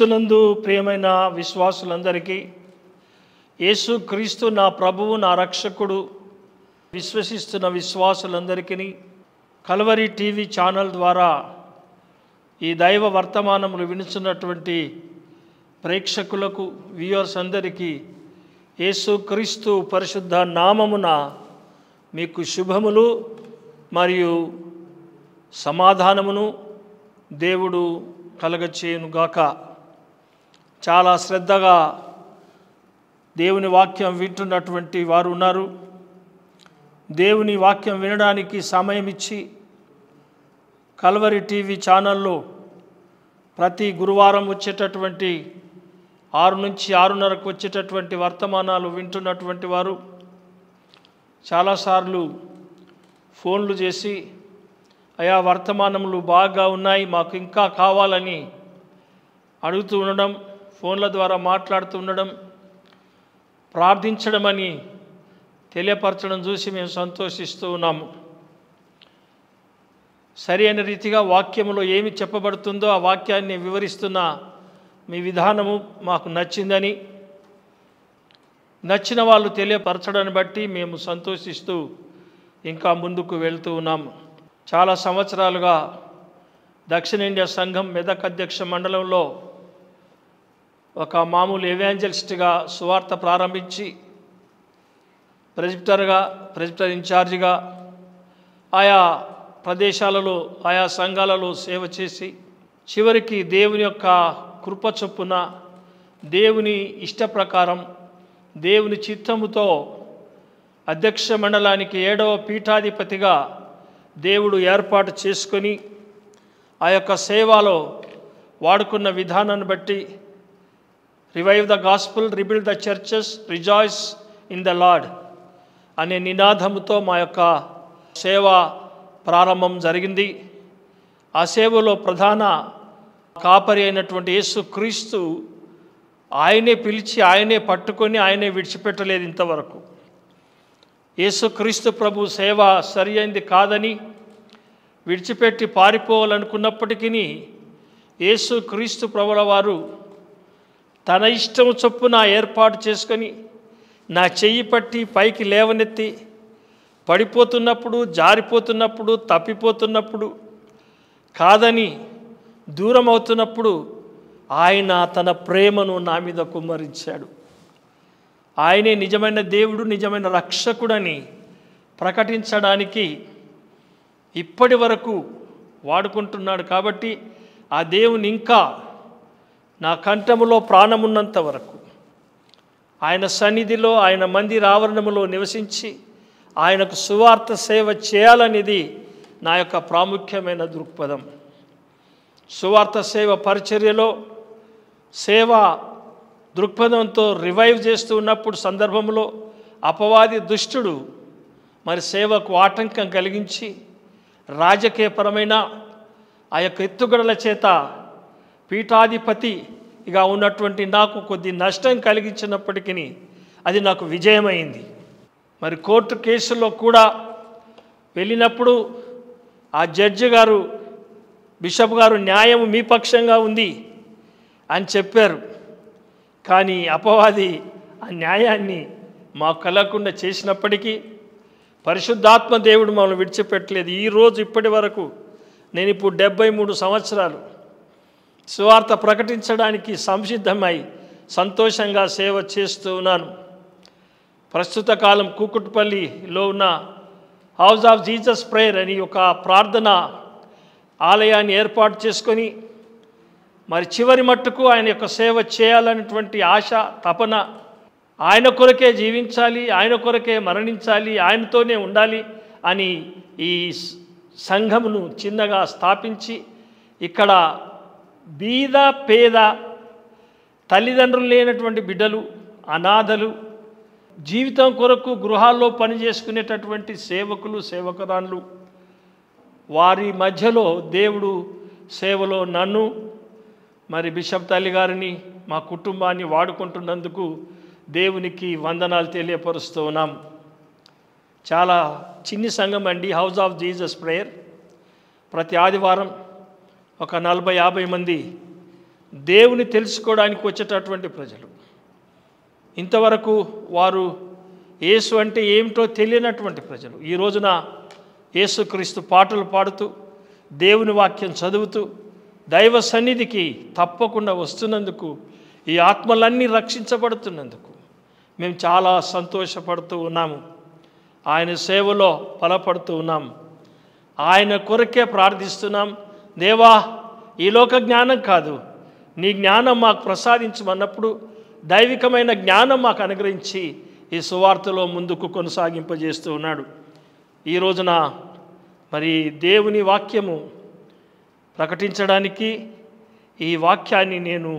క్రీస్తునందు ప్రియమైన విశ్వాసులందరికీ యేసు క్రీస్తు నా ప్రభువు నా రక్షకుడు విశ్వసిస్తున్న విశ్వాసులందరికీ కలవరి టీవీ ఛానల్ ద్వారా ఈ దైవ వర్తమానములు వినిస్తున్నటువంటి ప్రేక్షకులకు వ్యూయర్స్ అందరికీ యేసు క్రీస్తు పరిశుద్ధ నామమున మీకు శుభములు మరియు సమాధానమును దేవుడు కలగచేయునుగాక చాలా శ్రద్ధగా దేవుని వాక్యం వింటున్నటువంటి వారు ఉన్నారు దేవుని వాక్యం వినడానికి సమయం ఇచ్చి కల్వరి టీవీ ఛానల్లో ప్రతి గురువారం వచ్చేటటువంటి ఆరు నుంచి ఆరున్నరకు వచ్చేటటువంటి వర్తమానాలు వింటున్నటువంటి వారు చాలాసార్లు ఫోన్లు చేసి అయా వర్తమానములు బాగా ఉన్నాయి మాకు ఇంకా కావాలని అడుగుతూ ఉండడం ఫోన్ల ద్వారా మాట్లాడుతుండడం ప్రార్థించడమని తెలియపరచడం చూసి మేము సంతోషిస్తూ ఉన్నాము సరి అయిన రీతిగా వాక్యములో ఏమి చెప్పబడుతుందో ఆ వాక్యాన్ని వివరిస్తున్న మీ విధానము మాకు నచ్చిందని నచ్చిన వాళ్ళు తెలియపరచడాన్ని బట్టి మేము సంతోషిస్తూ ఇంకా ముందుకు వెళ్తూ ఉన్నాము చాలా సంవత్సరాలుగా దక్షిణ ఇండియా సంఘం మెదక్ అధ్యక్ష మండలంలో ఒక మామూలు ఎవాంజలిస్ట్గా సువార్త ప్రారంభించి ప్రెజిప్టర్గా ప్రెజిప్టర్ ఇన్ఛార్జిగా ఆయా ప్రదేశాలలో ఆయా సంఘాలలో సేవ చేసి చివరికి దేవుని యొక్క కృప చొప్పున దేవుని ఇష్ట ప్రకారం దేవుని చిత్తముతో అధ్యక్ష మండలానికి ఏడవ పీఠాధిపతిగా దేవుడు ఏర్పాటు చేసుకొని ఆ యొక్క సేవలో వాడుకున్న విధానాన్ని బట్టి revive the gospel rebuild the churches rejoice in the Lord అనే నినాదముతో మా యొక్క సేవ ప్రారంభం జరిగింది ఆ సేవలో ప్రధాన కాపరి అయినటువంటి యేసు క్రీస్తు ఆయనే పిలిచి ఆయనే పట్టుకొని ఆయనే విడిచిపెట్టలేదు ఇంతవరకు యేసుక్రీస్తు ప్రభు సేవ సరి అయింది కాదని విడిచిపెట్టి పారిపోవాలనుకున్నప్పటికీ యేసు క్రీస్తు ప్రభుల వారు తన ఇష్టం చొప్పున ఏర్పాటు చేసుకొని నా చెయ్యి పట్టి పైకి లేవనెత్తి పడిపోతున్నప్పుడు జారిపోతున్నప్పుడు తప్పిపోతున్నప్పుడు కాదని దూరం అవుతున్నప్పుడు ఆయన తన ప్రేమను నా మీద కుమ్మరించాడు ఆయనే నిజమైన దేవుడు నిజమైన రక్షకుడని ప్రకటించడానికి ఇప్పటి వరకు వాడుకుంటున్నాడు కాబట్టి ఆ దేవుని ఇంకా నా కంఠములో ప్రాణమున్నంత వరకు ఆయన సన్నిధిలో ఆయన మందిర ఆవరణములో నివసించి ఆయనకు సువార్త సేవ చేయాలనేది నా యొక్క ప్రాముఖ్యమైన దృక్పథం సువార్త సేవ పరిచర్యలో సేవ దృక్పథంతో రివైవ్ చేస్తూ ఉన్నప్పుడు సందర్భంలో అపవాది దుష్టుడు మరి సేవకు ఆటంకం కలిగించి రాజకీయపరమైన ఆ యొక్క ఎత్తుగడల చేత పీఠాధిపతిగా ఉన్నటువంటి నాకు కొద్ది నష్టం కలిగించినప్పటికీ అది నాకు విజయమైంది మరి కోర్టు కేసులో కూడా వెళ్ళినప్పుడు ఆ జడ్జి గారు బిషప్ గారు న్యాయం మీ పక్షంగా ఉంది అని చెప్పారు కానీ అపవాది ఆ న్యాయాన్ని మాకు కలగకుండా చేసినప్పటికీ పరిశుద్ధాత్మ దేవుడు మమ్మల్ని విడిచిపెట్టలేదు ఈరోజు ఇప్పటి వరకు నేను ఇప్పుడు డెబ్బై మూడు సంవత్సరాలు సువార్త ప్రకటించడానికి సంసిద్ధమై సంతోషంగా సేవ చేస్తూ ఉన్నాను ప్రస్తుత కాలం కూకుట్పల్లిలో ఉన్న హౌస్ ఆఫ్ జీజస్ ప్రేయర్ అని ఒక ప్రార్థన ఆలయాన్ని ఏర్పాటు చేసుకొని మరి చివరి మట్టుకు ఆయన యొక్క సేవ చేయాలనేటువంటి ఆశ తపన ఆయన కొరకే జీవించాలి ఆయన కొరకే మరణించాలి ఆయనతోనే ఉండాలి అని ఈ సంఘమును చిన్నగా స్థాపించి ఇక్కడ బీద పేద తల్లిదండ్రులు లేనటువంటి బిడ్డలు అనాథలు జీవితం కొరకు గృహాల్లో పనిచేసుకునేటటువంటి సేవకులు సేవకురాన్లు వారి మధ్యలో దేవుడు సేవలో నన్ను మరి బిషప్ తల్లి గారిని మా కుటుంబాన్ని వాడుకుంటున్నందుకు దేవునికి వందనాలు తెలియపరుస్తూ ఉన్నాం చాలా చిన్ని సంఘం అండి హౌస్ ఆఫ్ జీసస్ ప్రేయర్ ప్రతి ఆదివారం ఒక నలభై యాభై మంది దేవుని తెలుసుకోవడానికి వచ్చేటటువంటి ప్రజలు ఇంతవరకు వారు యేసు అంటే ఏమిటో తెలియనటువంటి ప్రజలు ఈ రోజున యేసుక్రీస్తు పాటలు పాడుతూ దేవుని వాక్యం చదువుతూ దైవ సన్నిధికి తప్పకుండా వస్తున్నందుకు ఈ ఆత్మలన్నీ రక్షించబడుతున్నందుకు మేము చాలా సంతోషపడుతూ ఉన్నాము ఆయన సేవలో బలపడుతూ ఉన్నాం ఆయన కొరకే ప్రార్థిస్తున్నాం దేవా ఈ లోక జ్ఞానం కాదు నీ జ్ఞానం మాకు ప్రసాదించమన్నప్పుడు దైవికమైన జ్ఞానం మాకు అనుగ్రహించి ఈ సువార్తలో ముందుకు కొనసాగింపజేస్తూ ఉన్నాడు ఈ రోజున మరి దేవుని వాక్యము ప్రకటించడానికి ఈ వాక్యాన్ని నేను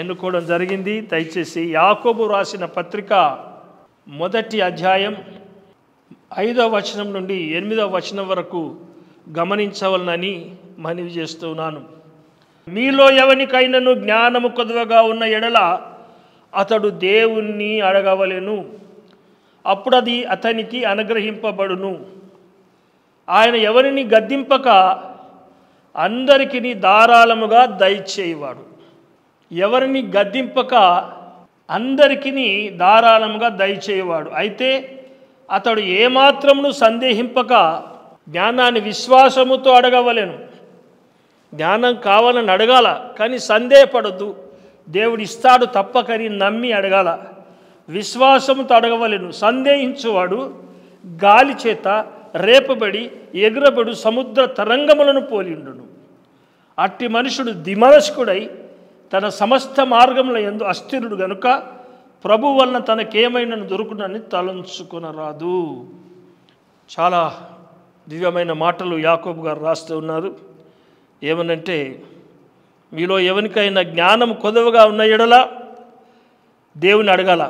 ఎన్నుకోవడం జరిగింది దయచేసి యాకోబు రాసిన పత్రిక మొదటి అధ్యాయం ఐదవ వచనం నుండి ఎనిమిదవ వచనం వరకు గమనించవలనని మనవి చేస్తున్నాను మీలో ఎవరికైనాను జ్ఞానము కొద్దుగా ఉన్న ఎడల అతడు దేవుణ్ణి అడగవలెను అప్పుడు అది అతనికి అనుగ్రహింపబడును ఆయన ఎవరిని గద్దింపక అందరికీ ధారాళముగా దయచేయవాడు ఎవరిని గద్దింపక అందరికీ ధారాళముగా దయచేయవాడు అయితే అతడు ఏమాత్రమును సందేహింపక జ్ఞానాన్ని విశ్వాసముతో అడగవలేను జ్ఞానం కావాలని అడగాల కానీ సందేహపడద్దు దేవుడు ఇస్తాడు తప్పకని నమ్మి అడగాల విశ్వాసంతో అడగవలేను సందేహించువాడు గాలి చేత రేపబడి ఎగురబడు సముద్ర తరంగములను పోలిండును అట్టి మనుషుడు దిమనస్కుడై తన సమస్త మార్గముల ఎందు అస్థిరుడు గనుక ప్రభు వలన తనకేమైనా దొరుకునని తలంచుకునరాదు చాలా దివ్యమైన మాటలు యాకోబు గారు రాస్తూ ఉన్నారు ఏమనంటే మీలో ఎవరికైనా జ్ఞానం కొదవగా ఉన్న ఎడలా దేవుని అడగాల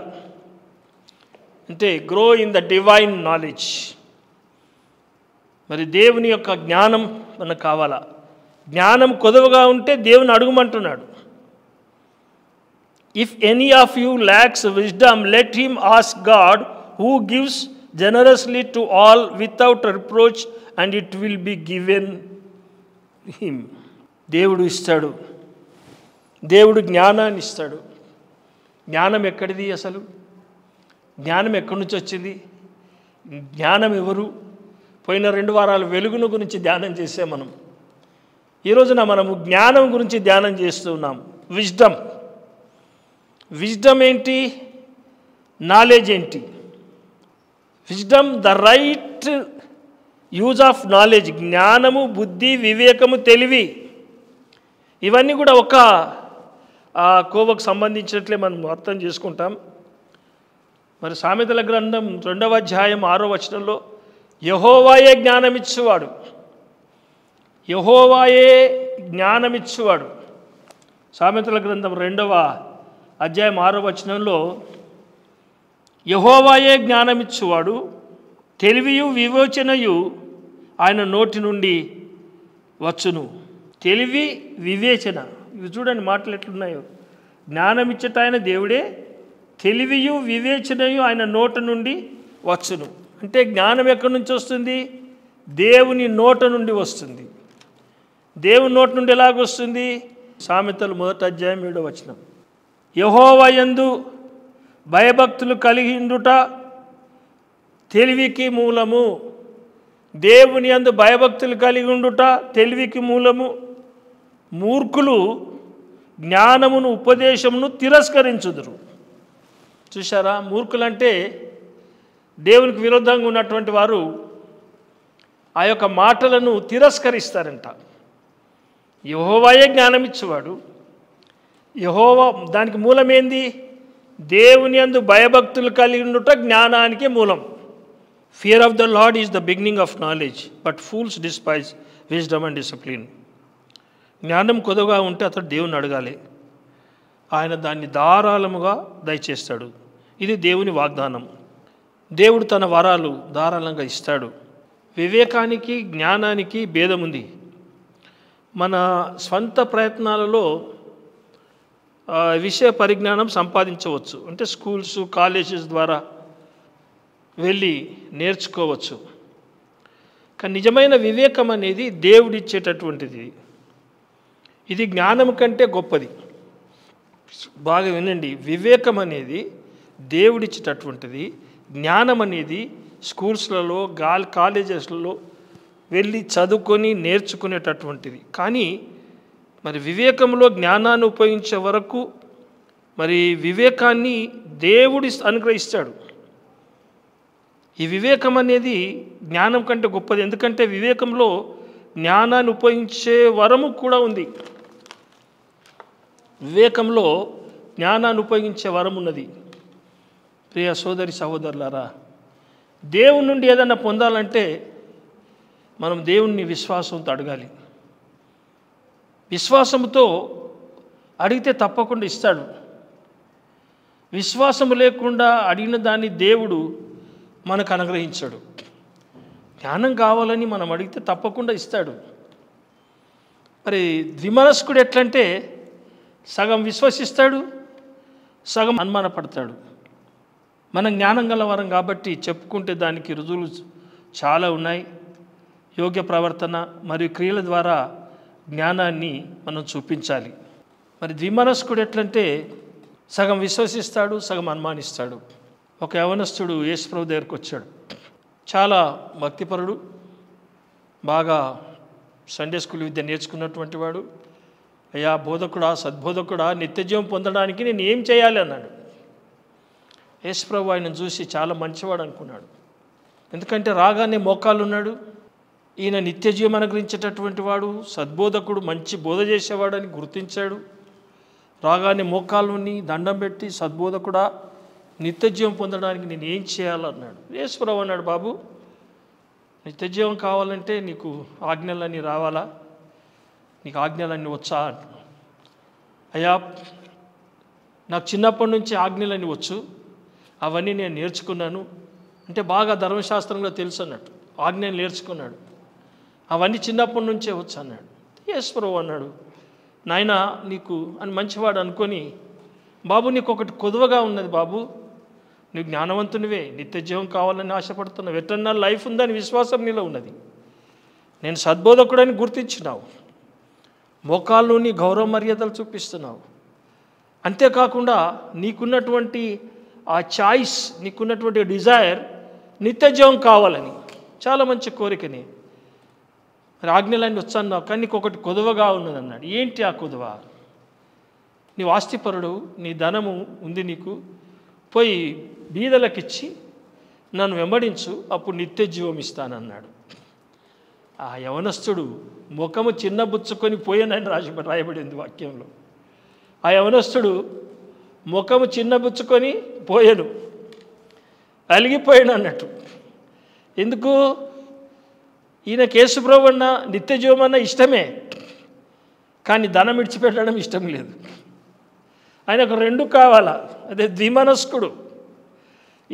అంటే grow in the divine knowledge మరి దేవుని యొక్క జ్ఞానం మనకు కావాలా జ్ఞానం కొదవగా ఉంటే దేవుని అడుగుమంటున్నాడు if any of you lacks wisdom let him ask God who gives generously to all without reproach and it will be given him దేవుడు ఇస్తాడు దేవుడు జ్ఞానాన్ని ఇస్తాడు జ్ఞానం ఎక్కడిది అసలు జ్ఞానం ఎక్కడి నుంచి వచ్చింది జ్ఞానం ఎవరు పోయిన రెండు వారాలు వెలుగును గురించి ధ్యానం చేసే మనం ఈ రోజున మనము జ్ఞానం గురించి ధ్యానం చేస్తున్నాం విజ్డమ్ విజ్డమ్ ఏంటి నాలెడ్జ్ ఏంటి wisdom the right use of knowledge జ్ఞానము బుద్ధి వివేకము తెలివి ఇవన్నీ కూడా ఒక కోవకు సంబంధించినట్లే మనం అర్థం చేసుకుంటాం మరి సామెతల గ్రంథం రెండవ అధ్యాయం ఆరో వచనంలో యహోవాయే జ్ఞానమిచ్చువాడు యహోవాయే జ్ఞానమిచ్చువాడు సామెతల గ్రంథం రెండవ అధ్యాయం ఆరో వచనంలో యహోవాయే జ్ఞానమిచ్చువాడు తెలివియు వివేచనయు ఆయన నోటి నుండి వచ్చును తెలివి వివేచన ఇవి చూడండి మాటలు ఎట్లున్నాయో జ్ఞానమిచ్చట ఆయన దేవుడే తెలివియు వివేచనయు ఆయన నోట నుండి వచ్చును అంటే జ్ఞానం ఎక్కడి నుంచి వస్తుంది దేవుని నోట నుండి వస్తుంది దేవుని నోటి నుండి ఎలాగొస్తుంది సామెతలు మొదట అధ్యాయం ఏడో వచనం యహోవయందు భయభక్తులు కలిగిండుట తెలివికి మూలము దేవుని అందు భయభక్తులు కలిగి ఉండుట తెలివికి మూలము మూర్ఖులు జ్ఞానమును ఉపదేశమును తిరస్కరించుదురు చూసారా మూర్ఖులంటే దేవునికి విరుద్ధంగా ఉన్నటువంటి వారు ఆ యొక్క మాటలను తిరస్కరిస్తారంట యహోవాయే జ్ఞానం ఇచ్చేవాడు యహోవా దానికి మూలమేంది దేవుని అందు భయభక్తులు కలిగి ఉండుట జ్ఞానానికి మూలం fear of the Lord is the beginning of knowledge but fools despise wisdom and discipline జ్ఞానం కొద్దుగా ఉంటే అతడు దేవుని అడగాలి ఆయన దాన్ని ధారాళముగా దయచేస్తాడు ఇది దేవుని వాగ్దానం దేవుడు తన వరాలు ధారాళంగా ఇస్తాడు వివేకానికి జ్ఞానానికి భేదం ఉంది మన స్వంత ప్రయత్నాలలో విషయ పరిజ్ఞానం సంపాదించవచ్చు అంటే స్కూల్స్ కాలేజెస్ ద్వారా వెళ్ళి నేర్చుకోవచ్చు కానీ నిజమైన వివేకం అనేది దేవుడిచ్చేటటువంటిది ఇది జ్ఞానం కంటే గొప్పది బాగా వినండి వివేకం అనేది దేవుడిచ్చేటటువంటిది జ్ఞానం అనేది స్కూల్స్లలో గాల్ కాలేజెస్లలో వెళ్ళి చదువుకొని నేర్చుకునేటటువంటిది కానీ మరి వివేకంలో జ్ఞానాన్ని ఉపయోగించే వరకు మరి వివేకాన్ని దేవుడి అనుగ్రహిస్తాడు ఈ వివేకం అనేది జ్ఞానం కంటే గొప్పది ఎందుకంటే వివేకంలో జ్ఞానాన్ని ఉపయోగించే వరము కూడా ఉంది వివేకంలో జ్ఞానాన్ని ఉపయోగించే వరం ఉన్నది ప్రియ సోదరి సహోదరులారా దేవుని నుండి ఏదైనా పొందాలంటే మనం దేవుణ్ణి విశ్వాసంతో అడగాలి విశ్వాసముతో అడిగితే తప్పకుండా ఇస్తాడు విశ్వాసము లేకుండా అడిగిన దాన్ని దేవుడు మనకు అనుగ్రహించాడు జ్ఞానం కావాలని మనం అడిగితే తప్పకుండా ఇస్తాడు మరి ద్విమనస్కుడు ఎట్లంటే సగం విశ్వసిస్తాడు సగం అనుమానపడతాడు మనం జ్ఞానం గలవరం కాబట్టి చెప్పుకుంటే దానికి రుజువులు చాలా ఉన్నాయి యోగ్య ప్రవర్తన మరియు క్రియల ద్వారా జ్ఞానాన్ని మనం చూపించాలి మరి ద్విమనస్కుడు ఎట్లంటే సగం విశ్వసిస్తాడు సగం అనుమానిస్తాడు ఒక యవనస్తుడు యేసుప్రభు దగ్గరకు వచ్చాడు చాలా భక్తిపరుడు బాగా సండే స్కూల్ విద్య నేర్చుకున్నటువంటి వాడు అయ్యా బోధకుడా సద్బోధకుడా నిత్యజీవం పొందడానికి నేను ఏం చేయాలి అన్నాడు యేసుప్రభు ఆయన చూసి చాలా మంచివాడు అనుకున్నాడు ఎందుకంటే రాగానే మోకాలు ఉన్నాడు ఈయన నిత్య జీవం అనుగ్రహించేటటువంటి వాడు సద్బోధకుడు మంచి బోధ చేసేవాడని గుర్తించాడు రాగాన్ని మోకాళ్ళని దండం పెట్టి సద్బోధకుడా నిత్యజీవం పొందడానికి నేను ఏం చేయాలన్నాడు యేసుప్రభు అన్నాడు బాబు నిత్యజీవం కావాలంటే నీకు ఆజ్ఞలన్నీ రావాలా నీకు ఆజ్ఞలన్నీ వచ్చా అయ్యా నాకు చిన్నప్పటి నుంచి ఆజ్ఞలన్నీ వచ్చు అవన్నీ నేను నేర్చుకున్నాను అంటే బాగా ధర్మశాస్త్రంలో తెలుసు అన్నట్టు ఆజ్ఞలు నేర్చుకున్నాడు అవన్నీ చిన్నప్పటి నుంచే వచ్చు అన్నాడు ఎస్ ప్రభు అన్నాడు నాయన నీకు అని మంచివాడు అనుకొని బాబు నీకు ఒకటి కొదువగా ఉన్నది బాబు నువ్వు జ్ఞానవంతునివే నిత్య జీవం కావాలని ఆశపడుతున్నావు ఎట్టన్నా లైఫ్ ఉందని విశ్వాసం నీలో ఉన్నది నేను సద్బోధకుడని గుర్తించినావు మోకాల్లోని గౌరవ మర్యాదలు చూపిస్తున్నావు అంతేకాకుండా నీకున్నటువంటి ఆ చాయిస్ నీకున్నటువంటి డిజైర్ నిత్య జీవం కావాలని చాలా మంచి కోరికని రాజ్ఞలన్నీ వచ్చాను కానీ నీకు ఒకటి కొదువగా ఉన్నది అన్నాడు ఏంటి ఆ కొదువ నీ వాస్తిపరుడు నీ ధనము ఉంది నీకు పోయి బీదలకిచ్చి నన్ను వెంబడించు అప్పుడు నిత్య జీవం ఇస్తానన్నాడు ఆ యవనస్తుడు ముఖము చిన్నబుచ్చుకొని పోయానని రాసి రాయబడింది వాక్యంలో ఆ యవనస్తుడు ముఖము చిన్నబుచ్చుకొని పోయాను అలిగిపోయాను అన్నట్టు ఎందుకు ఈయన కేశుప్రభు అన్న నిత్యజీవం అన్న ఇష్టమే కానీ ధనం విడిచిపెట్టడం ఇష్టం లేదు ఆయనకు రెండు కావాలా అదే ద్విమనస్కుడు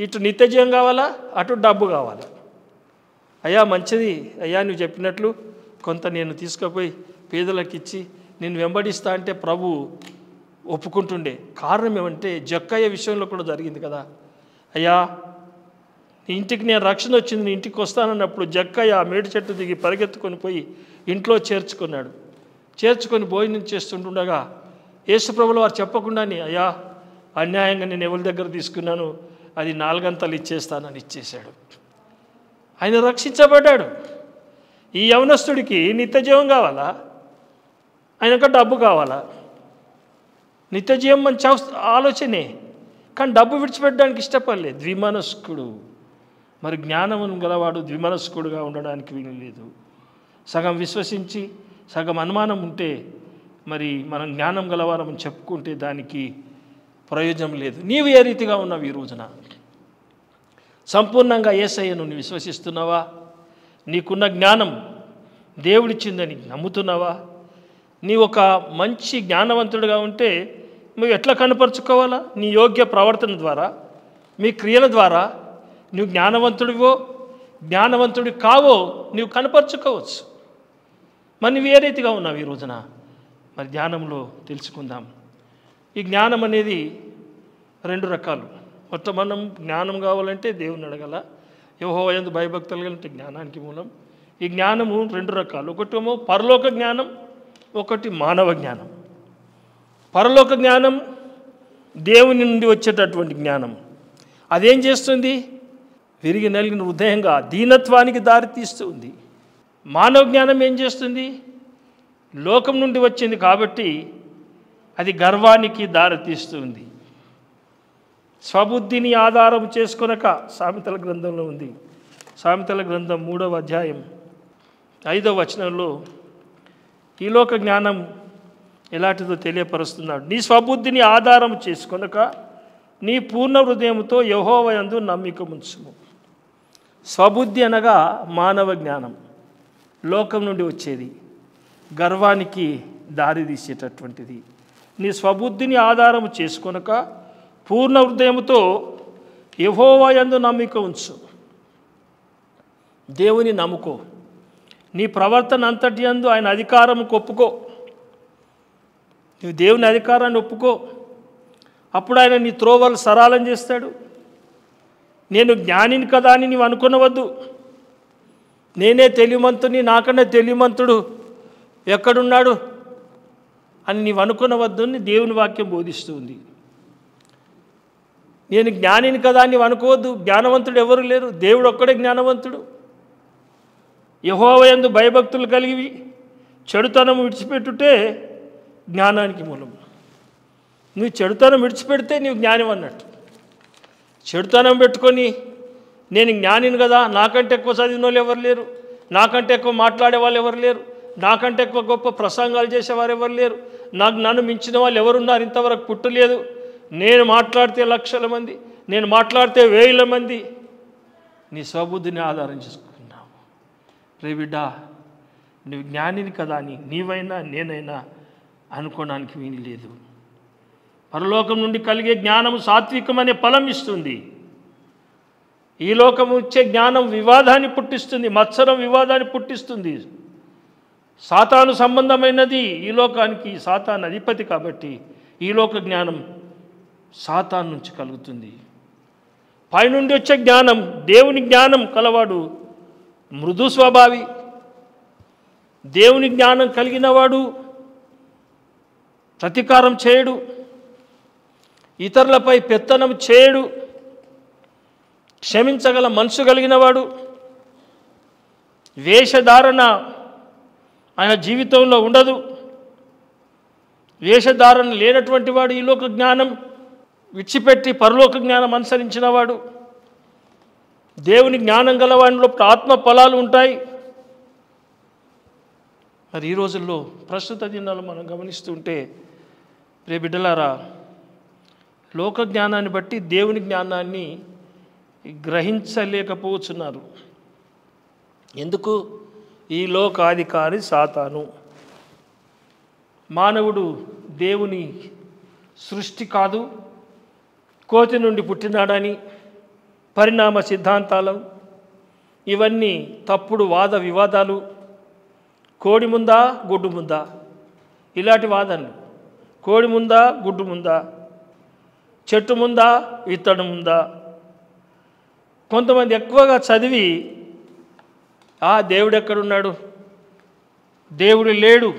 ఇటు నిత్యజీవం కావాలా అటు డబ్బు కావాలా అయ్యా మంచిది అయ్యా నువ్వు చెప్పినట్లు కొంత నేను తీసుకుపోయి పేదలకు ఇచ్చి నేను వెంబడిస్తా అంటే ప్రభు ఒప్పుకుంటుండే కారణం ఏమంటే జక్కయ్య విషయంలో కూడా జరిగింది కదా అయ్యా నీ ఇంటికి నేను రక్షణ వచ్చింది నీ ఇంటికి వస్తానన్నప్పుడు జక్కయ్య ఆ మేడి చెట్టు దిగి పరిగెత్తుకొని పోయి ఇంట్లో చేర్చుకున్నాడు చేర్చుకొని భోజనం చేస్తుంటుండగా యేసుప్రభులు వారు చెప్పకుండానే అయ్యా అన్యాయంగా నేను ఎవరి దగ్గర తీసుకున్నాను అది నాలుగంతలు ఇచ్చేస్తానని ఇచ్చేశాడు ఆయన రక్షించబడ్డాడు ఈ యవనస్తుడికి నిత్యజీవం కావాలా ఆయనక డబ్బు కావాలా నిత్యజీవం మంచి ఆలోచనే కానీ డబ్బు విడిచిపెట్టడానికి ఇష్టపడలేదు ద్విమనస్కుడు మరి జ్ఞానం గలవాడు ద్విమనస్కుడుగా ఉండడానికి వీలు లేదు సగం విశ్వసించి సగం అనుమానం ఉంటే మరి మనం జ్ఞానం గలవారమని చెప్పుకుంటే దానికి ప్రయోజనం లేదు నీవు ఏ రీతిగా ఉన్నావు ఈ రోజున సంపూర్ణంగా ఏసయ్యను నువ్వు విశ్వసిస్తున్నావా నీకున్న జ్ఞానం దేవుడిచ్చిందని నమ్ముతున్నావా నీ ఒక మంచి జ్ఞానవంతుడిగా ఉంటే నువ్వు ఎట్లా కనపరుచుకోవాలా నీ యోగ్య ప్రవర్తన ద్వారా మీ క్రియల ద్వారా నువ్వు జ్ఞానవంతుడివో జ్ఞానవంతుడి కావో నువ్వు కనపరుచుకోవచ్చు మరి ఏ రీతిగా ఉన్నావు ఈ రోజున మరి ధ్యానంలో తెలుసుకుందాం ఈ జ్ఞానం అనేది రెండు రకాలు మొత్తం మనం జ్ఞానం కావాలంటే దేవుని అడగల యోహో ఎందు భయభక్తులు కలిగిన జ్ఞానానికి మూలం ఈ జ్ఞానము రెండు రకాలు ఒకటి ఏమో పరలోక జ్ఞానం ఒకటి మానవ జ్ఞానం పరలోక జ్ఞానం దేవుని నుండి వచ్చేటటువంటి జ్ఞానం అదేం చేస్తుంది విరిగి నలిగిన హృదయంగా దీనత్వానికి దారితీస్తుంది మానవ జ్ఞానం ఏం చేస్తుంది లోకం నుండి వచ్చింది కాబట్టి అది గర్వానికి దారితీస్తుంది స్వబుద్ధిని ఆధారం చేసుకునక సామెతల గ్రంథంలో ఉంది సామెతల గ్రంథం మూడవ అధ్యాయం ఐదవ వచనంలో ఈ లోక జ్ఞానం ఎలాంటిదో తెలియపరుస్తున్నాడు నీ స్వబుద్ధిని ఆధారం చేసుకొనక నీ పూర్ణ హృదయంతో యహోవయందు నమ్మిక ఉంచుము స్వబుద్ధి అనగా మానవ జ్ఞానం లోకం నుండి వచ్చేది గర్వానికి దారి తీసేటటువంటిది నీ స్వబుద్ధిని ఆధారం చేసుకొనక పూర్ణ హృదయంతో యహోవయందు నమ్మిక ఉంచు దేవుని నమ్ముకో నీ ప్రవర్తన అంతటి అందు ఆయన అధికారం ఒప్పుకో నీ దేవుని అధికారాన్ని ఒప్పుకో అప్పుడు ఆయన నీ త్రోవలు సరాలం చేస్తాడు నేను జ్ఞానిని కదా అని నీవు అనుకునవద్దు నేనే తెలియమంతుని నాకన్నా తెలియమంతుడు ఎక్కడున్నాడు అని నీవు అనుకునవద్దు అని దేవుని వాక్యం బోధిస్తుంది నేను జ్ఞానిని కదా అని అనుకోవద్దు జ్ఞానవంతుడు ఎవరు లేరు దేవుడు ఒక్కడే జ్ఞానవంతుడు యహోవయందు భయభక్తులు కలిగి చెడుతనం విడిచిపెట్టుటే జ్ఞానానికి మూలం నువ్వు చెడుతనం విడిచిపెడితే నీవు జ్ఞానం అన్నట్టు చెడుతనం పెట్టుకొని నేను జ్ఞానిని కదా నాకంటే ఎక్కువ చదివిన వాళ్ళు ఎవరు లేరు నాకంటే ఎక్కువ మాట్లాడే వాళ్ళు ఎవరు లేరు నాకంటే ఎక్కువ గొప్ప ప్రసంగాలు చేసేవారు ఎవరు లేరు నాకు నన్ను మించిన వాళ్ళు ఎవరున్నారు ఇంతవరకు పుట్టలేదు నేను మాట్లాడితే లక్షల మంది నేను మాట్లాడితే వేల మంది నీ స్వబుద్ధిని ఆధారం చేసుకున్నావు బిడ్డా నువ్వు జ్ఞానిని కదా అని నీవైనా నేనైనా అనుకోవడానికి వీలు లేదు పరలోకం నుండి కలిగే జ్ఞానము సాత్వికమనే ఫలం ఇస్తుంది ఈ లోకం ఇచ్చే జ్ఞానం వివాదాన్ని పుట్టిస్తుంది మత్సరం వివాదాన్ని పుట్టిస్తుంది సాతాను సంబంధమైనది ఈ లోకానికి సాతాన్ అధిపతి కాబట్టి ఈ లోక జ్ఞానం సాతాన్ నుంచి కలుగుతుంది పైనుండి వచ్చే జ్ఞానం దేవుని జ్ఞానం కలవాడు మృదు స్వభావి దేవుని జ్ఞానం కలిగినవాడు ప్రతీకారం చేయడు ఇతరులపై పెత్తనం చేయడు క్షమించగల మనసు కలిగినవాడు వేషధారణ ఆయన జీవితంలో ఉండదు వేషధారణ లేనటువంటి వాడు ఈ లోక జ్ఞానం విడిచిపెట్టి పరలోక జ్ఞానం అనుసరించినవాడు దేవుని జ్ఞానం గలవాడిలో ఆత్మ ఫలాలు ఉంటాయి మరి ఈ రోజుల్లో ప్రస్తుత దినాలు మనం గమనిస్తుంటే రే బిడ్డలారా లోక జ్ఞానాన్ని బట్టి దేవుని జ్ఞానాన్ని గ్రహించలేకపోతున్నారు ఎందుకు ఈ లోకాధికారి సాతాను మానవుడు దేవుని సృష్టి కాదు కోతి నుండి పుట్టినాడని పరిణామ సిద్ధాంతాలు ఇవన్నీ తప్పుడు వాద వివాదాలు కోడి ముందా గుడ్డు ముందా ఇలాంటి వాదనలు కోడి ముందా గుడ్డు ముందా చెట్టు ముందా ఇత్తడి ముందా కొంతమంది ఎక్కువగా చదివి ఆ దేవుడు ఎక్కడున్నాడు దేవుడు లేడు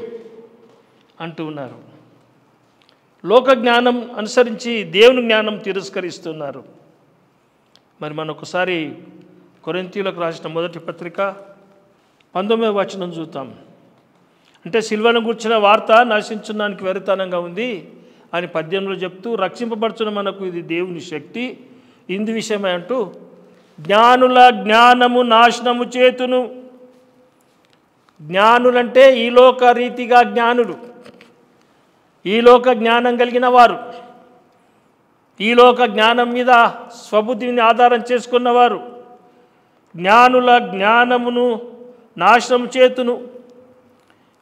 అంటూ ఉన్నారు లోక జ్ఞానం అనుసరించి దేవుని జ్ఞానం తిరస్కరిస్తున్నారు మరి మనం ఒకసారి కొరంతీలకు రాసిన మొదటి పత్రిక పంతొమ్మిదవ వచనం చూద్దాం అంటే సిల్వను గుర్చిన వార్త నశించడానికి వెరితనంగా ఉంది అని పద్యంలో చెప్తూ రక్షింపబడుచున్న మనకు ఇది దేవుని శక్తి ఇందు విషయమే అంటూ జ్ఞానుల జ్ఞానము నాశనము చేతును జ్ఞానులంటే లోక రీతిగా జ్ఞానులు ఈ లోక జ్ఞానం కలిగిన వారు లోక జ్ఞానం మీద స్వబుద్ధిని ఆధారం చేసుకున్నవారు జ్ఞానుల జ్ఞానమును నాశనం చేతును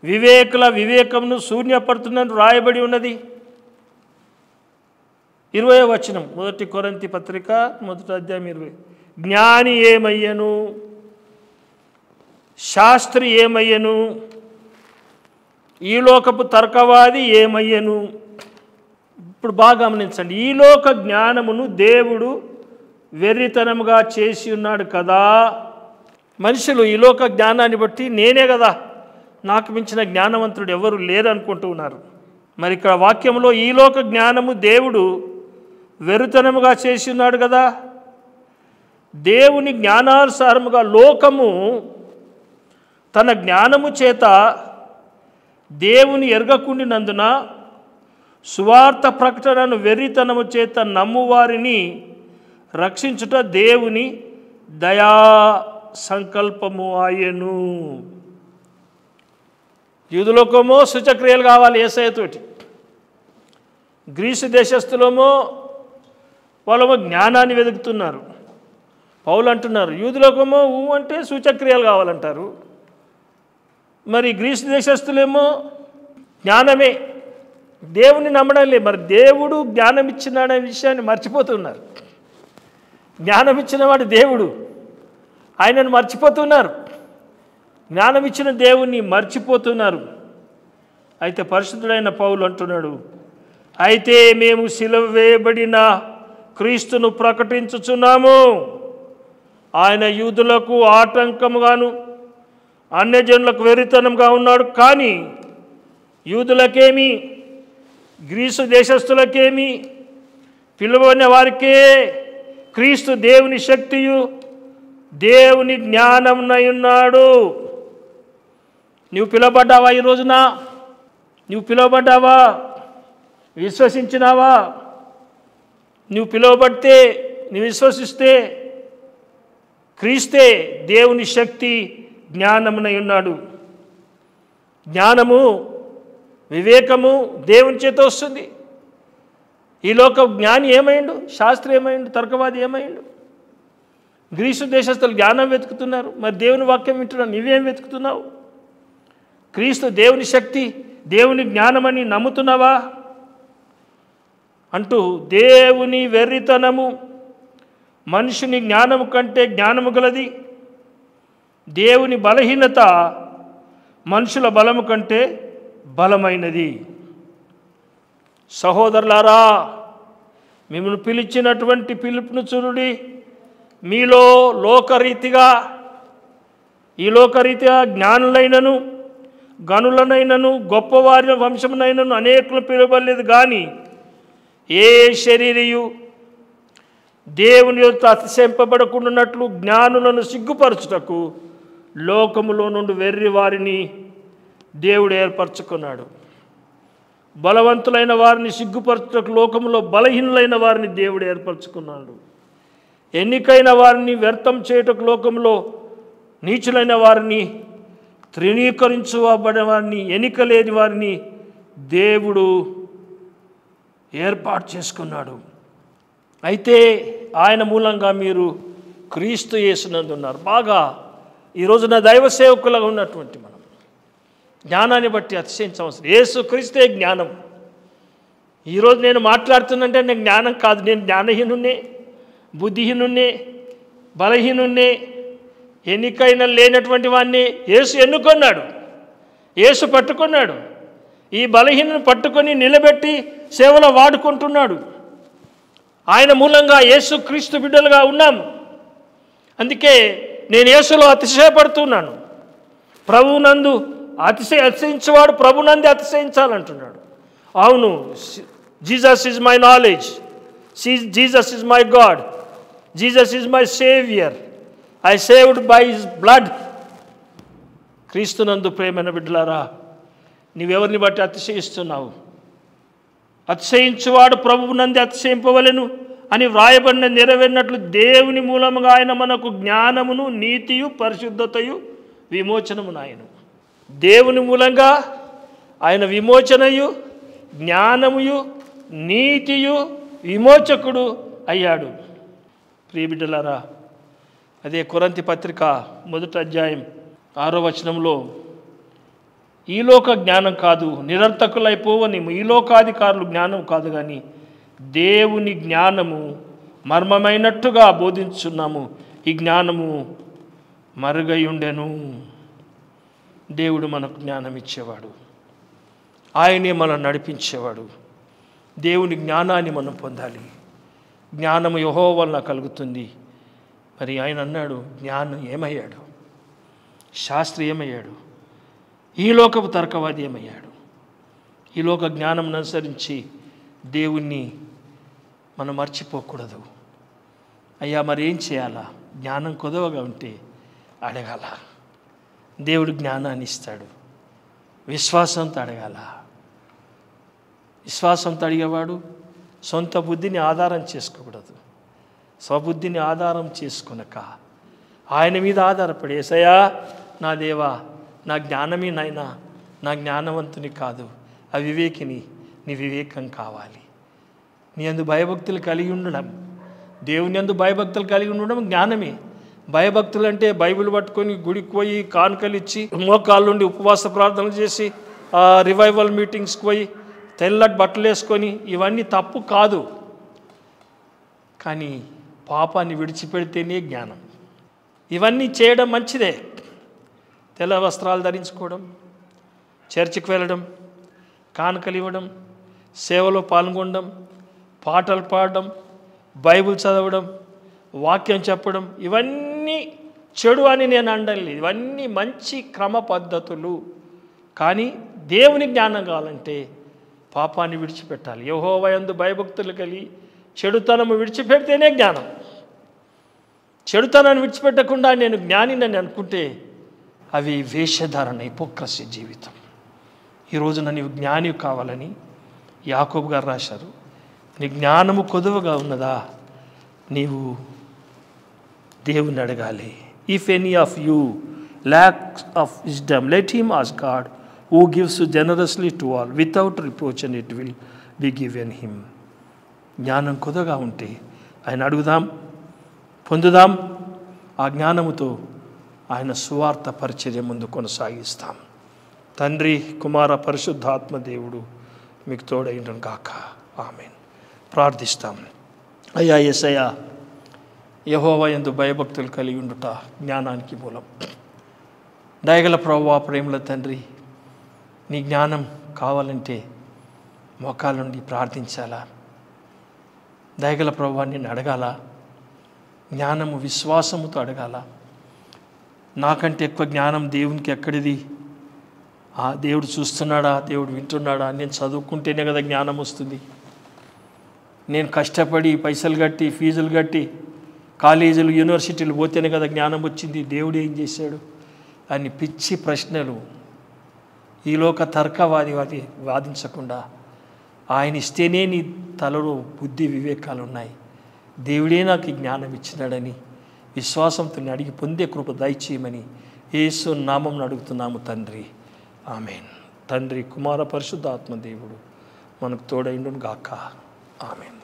వివేకుల వివేకమును శూన్యపడుతున్నట్టు రాయబడి ఉన్నది ఇరవై వచనం మొదటి కొరంతి పత్రిక మొదటి అధ్యాయం ఇరవై జ్ఞాని ఏమయ్యను శాస్త్రి ఏమయ్యను ఈ లోకపు తర్కవాది ఏమయ్యను ఇప్పుడు బాగా గమనించండి ఈ లోక జ్ఞానమును దేవుడు వెర్రితనముగా చేసి ఉన్నాడు కదా మనుషులు ఈ లోక జ్ఞానాన్ని బట్టి నేనే కదా నాకు మించిన జ్ఞానవంతుడు ఎవరు లేరనుకుంటూ ఉన్నారు మరి ఇక్కడ వాక్యంలో ఈలోక జ్ఞానము దేవుడు వెరుతనముగా ఉన్నాడు కదా దేవుని జ్ఞానానుసారముగా లోకము తన జ్ఞానము చేత దేవుని ఎరగకుండినందున సువార్త ప్రకటనను వెర్రితనము చేత నమ్మువారిని రక్షించుట దేవుని దయా సంకల్పము ఆయను యూదులోకమో శుచక్రియలు కావాలి ఏసైతోటి గ్రీసు దేశస్తులమో వాళ్ళేమో జ్ఞానాన్ని వెతుకుతున్నారు పౌలు అంటున్నారు యూదులకేమో ఊ అంటే సూచక్రియలు కావాలంటారు మరి గ్రీస్ దేశస్తులేమో జ్ఞానమే దేవుని నమ్మడం లేదు మరి దేవుడు జ్ఞానం ఇచ్చినాడనే విషయాన్ని మర్చిపోతున్నారు జ్ఞానం ఇచ్చినవాడు దేవుడు ఆయనను మర్చిపోతున్నారు జ్ఞానం ఇచ్చిన దేవుణ్ణి మర్చిపోతున్నారు అయితే పరిశుద్ధుడైన పౌలు అంటున్నాడు అయితే మేము సిలవ వేయబడిన క్రీస్తును ప్రకటించుచున్నాము ఆయన యూదులకు ఆటంకముగాను అన్యజనులకు వెరితనంగా ఉన్నాడు కానీ యూదులకేమి గ్రీసు దేశస్తులకేమి పిలువనే వారికే క్రీస్తు దేవుని శక్తియు దేవుని జ్ఞానం ఉన్నాడు నువ్వు పిలువబడ్డావా ఈ రోజున నువ్వు పిలువబడ్డావా విశ్వసించినావా నువ్వు పిలువబడితే నువ్వు విశ్వసిస్తే క్రీస్తే దేవుని శక్తి జ్ఞానమునై ఉన్నాడు జ్ఞానము వివేకము దేవుని చేత వస్తుంది ఈ లోక జ్ఞాని ఏమైండు శాస్త్రి ఏమైండు తర్కవాది ఏమైండు గ్రీసు దేశస్తులు జ్ఞానం వెతుకుతున్నారు మరి దేవుని వాక్యం వింటున్నావు నువ్వేం వెతుకుతున్నావు క్రీస్తు దేవుని శక్తి దేవుని జ్ఞానమని నమ్ముతున్నావా అంటూ దేవుని వెర్రితనము మనుషుని జ్ఞానము కంటే జ్ఞానము గలది దేవుని బలహీనత మనుషుల బలము కంటే బలమైనది సహోదరులారా మిమ్మల్ని పిలిచినటువంటి పిలుపును చూరుడి మీలో లోకరీతిగా ఈ లోకరీతిగా జ్ఞానులైనను గనులనైనను గొప్పవారి వంశమునైనను అనేకులు పిలువలేదు కానీ ఏ శరీరయు దేవుని యొక్క అతిశంపబడకుండానట్లు జ్ఞానులను సిగ్గుపరచుటకు లోకములో నుండి వెర్రి వారిని దేవుడు ఏర్పరచుకున్నాడు బలవంతులైన వారిని సిగ్గుపరచుటకు లోకంలో బలహీనులైన వారిని దేవుడు ఏర్పరచుకున్నాడు ఎన్నికైన వారిని వ్యర్థం చేయటకు లోకంలో నీచులైన వారిని త్రిణీకరించబడిన వారిని ఎన్నికలేని వారిని దేవుడు ఏర్పాటు చేసుకున్నాడు అయితే ఆయన మూలంగా మీరు క్రీస్తు చేసినందున్నారు బాగా ఈరోజున దైవ సేవకులుగా ఉన్నటువంటి మనం జ్ఞానాన్ని బట్టి అతిశయించవలసింది యేసు క్రీస్తే జ్ఞానం ఈరోజు నేను మాట్లాడుతున్నంటే నేను జ్ఞానం కాదు నేను జ్ఞానహీనున్నే బుద్ధిహీనున్నే బలహీనున్నే ఎన్నికైనా లేనటువంటి వాడిని యేసు ఎన్నుకున్నాడు యేసు పట్టుకున్నాడు ఈ బలహీనను పట్టుకొని నిలబెట్టి సేవలో వాడుకుంటున్నాడు ఆయన మూలంగా యేసు క్రీస్తు బిడ్డలుగా ఉన్నాం అందుకే నేను యేసులో అతిశయపడుతున్నాను ప్రభునందు అతిశయ అతిశయించేవాడు ప్రభునంది అతిశయించాలంటున్నాడు అవును Jesus is my knowledge Jesus is my God Jesus is my saviour I saved by his blood క్రీస్తునందు ప్రేమైన బిడ్డలారా నీవెవరిని బట్టి అతిశయిస్తున్నావు అతిశయించువాడు నంది అతిశయింపవలను అని వ్రాయబడిన నెరవేరినట్లు దేవుని మూలముగా ఆయన మనకు జ్ఞానమును నీతియు పరిశుద్ధతయు విమోచనమును ఆయన దేవుని మూలంగా ఆయన విమోచనయు జ్ఞానముయు నీతియు విమోచకుడు అయ్యాడు ప్రియబిడ్డలారా అదే కొరంతి పత్రిక మొదటి అధ్యాయం ఆరో వచనంలో ఈలోక జ్ఞానం కాదు నిరర్థకులైపోవని ఈలోకాధికారులు జ్ఞానం కాదు కానీ దేవుని జ్ఞానము మర్మమైనట్టుగా బోధించున్నాము ఈ జ్ఞానము మరుగయుండెను దేవుడు మనకు జ్ఞానం ఇచ్చేవాడు ఆయనే మనం నడిపించేవాడు దేవుని జ్ఞానాన్ని మనం పొందాలి జ్ఞానము యహో వల్ల కలుగుతుంది మరి ఆయన అన్నాడు జ్ఞానం ఏమయ్యాడు శాస్త్రి ఏమయ్యాడు ఈ లోకపు తర్కవాది ఏమయ్యాడు ఈ లోక జ్ఞానం అనుసరించి దేవుణ్ణి మనం మర్చిపోకూడదు అయ్యా మరి ఏం చేయాలా జ్ఞానం కొదవగా ఉంటే అడగాల దేవుడు జ్ఞానాన్ని ఇస్తాడు విశ్వాసంతో అడగాల విశ్వాసంతో అడిగేవాడు సొంత బుద్ధిని ఆధారం చేసుకోకూడదు స్వబుద్ధిని ఆధారం చేసుకునక ఆయన మీద ఆధారపడి ఏసయా నా దేవా నా జ్ఞానమే నాయనా నా జ్ఞానవంతుని కాదు అవివేకిని నీ వివేకం కావాలి నీ అందు భయభక్తులు కలిగి ఉండడం దేవుని అందు భయభక్తులు కలిగి ఉండడం జ్ఞానమే భయభక్తులు అంటే బైబిల్ పట్టుకొని గుడికి పోయి కానుకలు ఇచ్చి మోకాళ్ళుండి ఉపవాస ప్రార్థనలు చేసి రివైవల్ మీటింగ్స్కి పోయి తెల్లటి బట్టలు వేసుకొని ఇవన్నీ తప్పు కాదు కానీ పాపాన్ని విడిచిపెడితేనే జ్ఞానం ఇవన్నీ చేయడం మంచిదే తెల్ల వస్త్రాలు ధరించుకోవడం చర్చికి వెళ్ళడం కానుకలు ఇవ్వడం సేవలో పాల్గొనడం పాటలు పాడడం బైబుల్ చదవడం వాక్యం చెప్పడం ఇవన్నీ చెడు అని నేను అండలేదు ఇవన్నీ మంచి క్రమ పద్ధతులు కానీ దేవుని జ్ఞానం కావాలంటే పాపాన్ని విడిచిపెట్టాలి యహోవయందు భయభక్తులు కలిగి చెడుతనము విడిచిపెడితేనే జ్ఞానం చెడుతనాన్ని విడిచిపెట్టకుండా నేను జ్ఞానిని అనుకుంటే అవి వేషధారణ హిపోక్రసీ జీవితం ఈరోజు నీవు జ్ఞాని కావాలని యాకోబు గారు రాశారు నీ జ్ఞానము కొదువగా ఉన్నదా నీవు దేవుని అడగాలి if any of you lack of wisdom let him ask God who gives generously to all without reproach and it will be given him జ్ఞానం కొదగా ఉంటే ఆయన అడుగుదాం పొందుదాం ఆ జ్ఞానముతో ఆయన సువార్త పరిచర్య ముందు కొనసాగిస్తాం తండ్రి కుమార పరిశుద్ధాత్మ దేవుడు మీకు తోడైన కాక ఆమె ప్రార్థిస్తాం అయ్యా అయ్యా యహోవా ఎందు భయభక్తులు కలిగి ఉండుట జ్ఞానానికి మూలం దయగల ప్రభు ప్రేమల తండ్రి నీ జ్ఞానం కావాలంటే మోకాల నుండి ప్రార్థించాలా దయగల ప్రభు నేను అడగాల జ్ఞానము విశ్వాసముతో అడగాలా నాకంటే ఎక్కువ జ్ఞానం దేవునికి ఎక్కడిది ఆ దేవుడు చూస్తున్నాడా దేవుడు వింటున్నాడా నేను చదువుకుంటేనే కదా జ్ఞానం వస్తుంది నేను కష్టపడి పైసలు కట్టి ఫీజులు కట్టి కాలేజీలు యూనివర్సిటీలు పోతేనే కదా జ్ఞానం వచ్చింది దేవుడు ఏం చేశాడు అని పిచ్చి ప్రశ్నలు ఈలోక తర్కవాది వాటి వాదించకుండా ఆయన ఇస్తేనే నీ తలలో బుద్ధి వివేకాలు ఉన్నాయి దేవుడే నాకు జ్ఞానం ఇచ్చినాడని విశ్వాసంతో అడిగి పొందే కృప దయచేయమని యేసు నామం అడుగుతున్నాము తండ్రి ఆమెన్ తండ్రి కుమార పరిశుద్ధాత్మ దేవుడు మనకు తోడైండును గాక ఆమెన్